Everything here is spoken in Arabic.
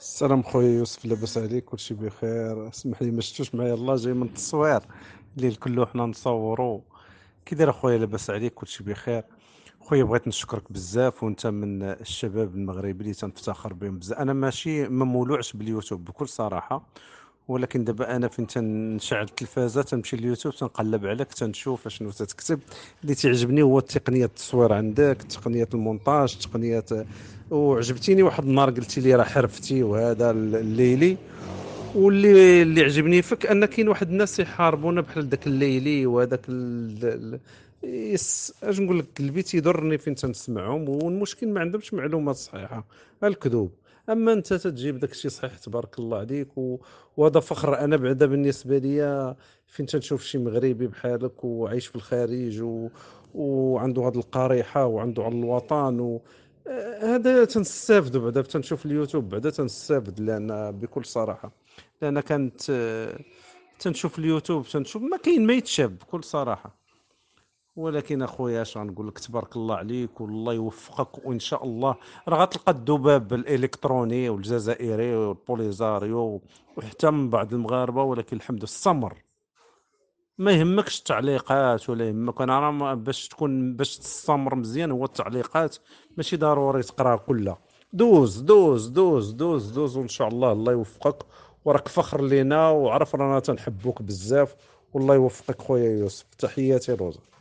السلام خويا يوسف لاباس عليك كلشي بخير اسمح لي ما شفتوش معايا الله جاي من التصوير الليل كله حنا نصوروا كي داير اخويا لاباس عليك كلشي بخير خويا بغيت نشكرك بزاف وانت من الشباب المغربي اللي تنفتخر بهم بزاف انا ماشي ما مولوعش باليوتيوب بكل صراحه ولكن دابا انا فين تنشعل التلفازه تنمشي لليوتيوب تنقلب عليك تنشوف اشنو تتكتب اللي تعجبني هو تقنيه التصوير عندك تقنيه المونتاج تقنيه وعجبتيني واحد النهار قلتي لي راه حرفتي وهذا الليلي واللي اللي عجبني فيك ان كاين واحد الناس يحاربونا بحال داك الليلي وهذاك ال... يس اش نقول لك قلبي تيضرني فين تنسمعهم والمشكل ما عندهمش معلومات صحيحه الكذوب اما انت تجيب داك الشيء صحيح تبارك الله عليك و... وهذا فخر انا بعدا بالنسبه ليا فين تنشوف شي مغربي بحالك وعايش في الخارج و... وعنده هذه القريحه وعنده على الوطن و... هذا تنستافدو بعدا تنشوف اليوتيوب بعدا تنستافد لان بكل صراحه لان كانت تنشوف اليوتيوب تنشوف ما كاين ما يتشاب بكل صراحه ولكن اخويا اش غنقول لك تبارك الله عليك والله يوفقك وان شاء الله راه غتلقى الذباب الالكتروني والجزائري والبوليزاريو وحتى من بعض المغاربه ولكن الحمد السمر ما يهمكش التعليقات ولا يهمك انا راه باش تكون باش تستمر مزيان هو التعليقات ماشي ضروري تقرا كلها دوز دوز دوز دوز دوز وان شاء الله الله يوفقك وراك فخر لينا وعرف رانا تنحبوك بزاف والله يوفقك خويا يوسف تحياتي روزا